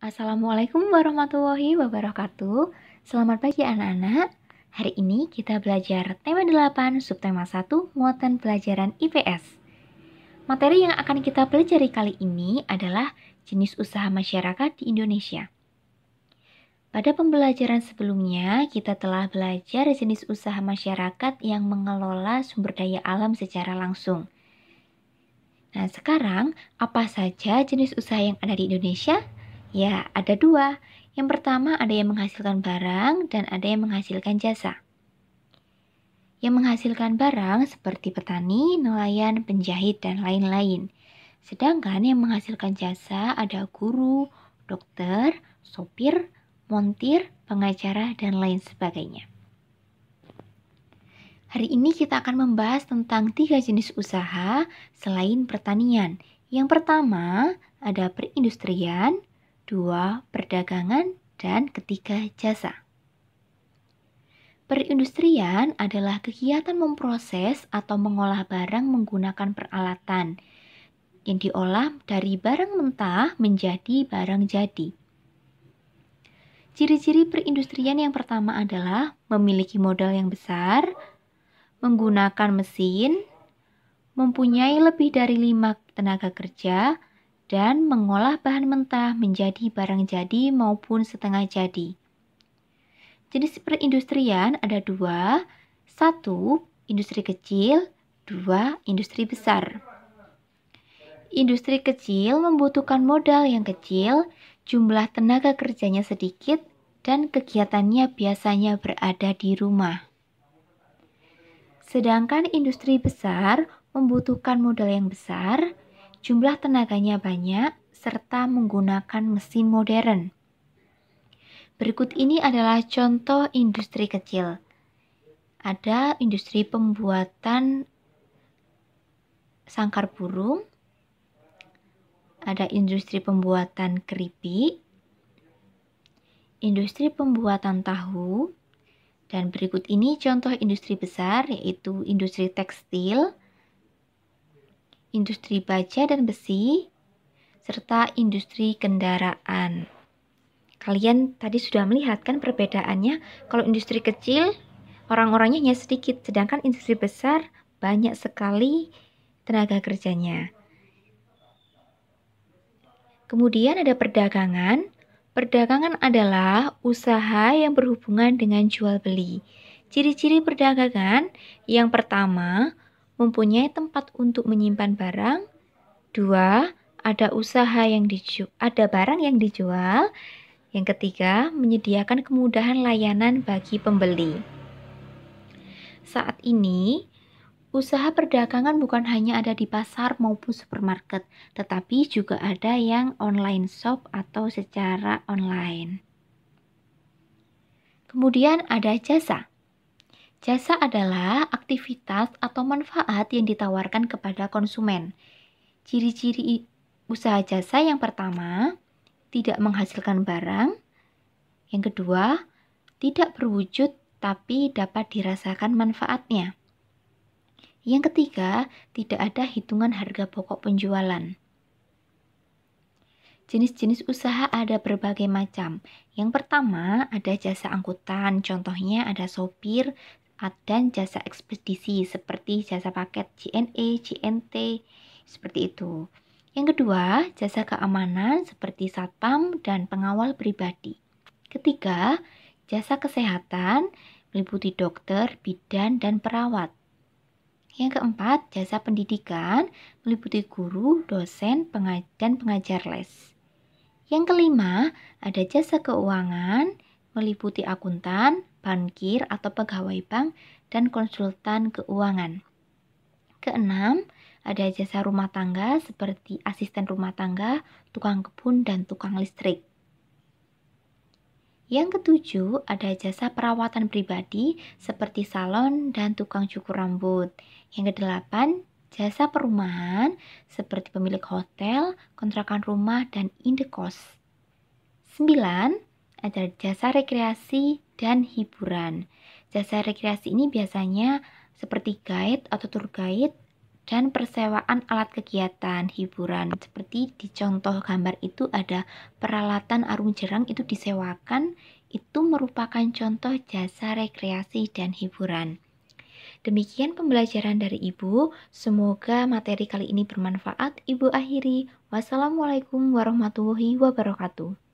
Assalamualaikum warahmatullahi wabarakatuh. Selamat pagi anak-anak. Hari ini kita belajar tema 8, subtema 1, muatan pelajaran IPS. Materi yang akan kita pelajari kali ini adalah jenis usaha masyarakat di Indonesia. Pada pembelajaran sebelumnya, kita telah belajar jenis usaha masyarakat yang mengelola sumber daya alam secara langsung. Nah, sekarang apa saja jenis usaha yang ada di Indonesia? Ya, ada dua. Yang pertama ada yang menghasilkan barang dan ada yang menghasilkan jasa. Yang menghasilkan barang seperti petani, nelayan, penjahit, dan lain-lain. Sedangkan yang menghasilkan jasa ada guru, dokter, sopir, montir, pengacara, dan lain sebagainya. Hari ini kita akan membahas tentang tiga jenis usaha selain pertanian. Yang pertama ada perindustrian, dua perdagangan, dan ketiga jasa. Perindustrian adalah kegiatan memproses atau mengolah barang menggunakan peralatan yang diolah dari barang mentah menjadi barang jadi. Ciri-ciri perindustrian yang pertama adalah memiliki modal yang besar, menggunakan mesin, mempunyai lebih dari lima tenaga kerja, dan mengolah bahan mentah menjadi barang jadi maupun setengah jadi. Jenis perindustrian ada dua, satu industri kecil, dua industri besar. Industri kecil membutuhkan modal yang kecil, jumlah tenaga kerjanya sedikit, dan kegiatannya biasanya berada di rumah. Sedangkan industri besar membutuhkan modal yang besar, jumlah tenaganya banyak, serta menggunakan mesin modern. Berikut ini adalah contoh industri kecil. Ada industri pembuatan sangkar burung, ada industri pembuatan keripik, industri pembuatan tahu, dan berikut ini contoh industri besar yaitu industri tekstil, industri baja dan besi, serta industri kendaraan. Kalian tadi sudah melihat kan perbedaannya, kalau industri kecil orang-orangnya hanya sedikit, sedangkan industri besar banyak sekali tenaga kerjanya. Kemudian ada perdagangan. Perdagangan adalah usaha yang berhubungan dengan jual beli. Ciri-ciri perdagangan yang pertama, mempunyai tempat untuk menyimpan barang. Dua, ada usaha yang dijual, ada barang yang dijual. Yang ketiga, menyediakan kemudahan layanan bagi pembeli. Saat ini, usaha perdagangan bukan hanya ada di pasar maupun supermarket, tetapi juga ada yang online shop atau secara online. Kemudian ada jasa. Jasa adalah aktivitas atau manfaat yang ditawarkan kepada konsumen. Ciri-ciri usaha jasa yang pertama, tidak menghasilkan barang. Yang kedua, tidak berwujud tapi dapat dirasakan manfaatnya. Yang ketiga, tidak ada hitungan harga pokok penjualan. Jenis-jenis usaha ada berbagai macam. Yang pertama, ada jasa angkutan, contohnya ada sopir, dan jasa ekspedisi seperti jasa paket JNE, JNT, seperti itu. Yang kedua, jasa keamanan seperti satpam dan pengawal pribadi. Ketiga, jasa kesehatan meliputi dokter, bidan, dan perawat. Yang keempat, jasa pendidikan meliputi guru, dosen, pengaj dan pengajar les. Yang kelima, ada jasa keuangan, meliputi akuntan, bankir atau pegawai bank, dan konsultan keuangan. Keenam, ada jasa rumah tangga seperti asisten rumah tangga, tukang kebun, dan tukang listrik. Yang ketujuh, ada jasa perawatan pribadi seperti salon dan tukang cukur rambut. Yang kedelapan, jasa perumahan seperti pemilik hotel, kontrakan rumah, dan indekos. Sembilan ada jasa rekreasi dan hiburan. Jasa rekreasi ini biasanya seperti guide atau tour guide dan persewaan alat kegiatan hiburan. Seperti di contoh gambar itu ada peralatan arung jerang itu disewakan, itu merupakan contoh jasa rekreasi dan hiburan. Demikian pembelajaran dari Ibu. Semoga materi kali ini bermanfaat. Ibu akhiri. Wassalamualaikum warahmatullahi wabarakatuh.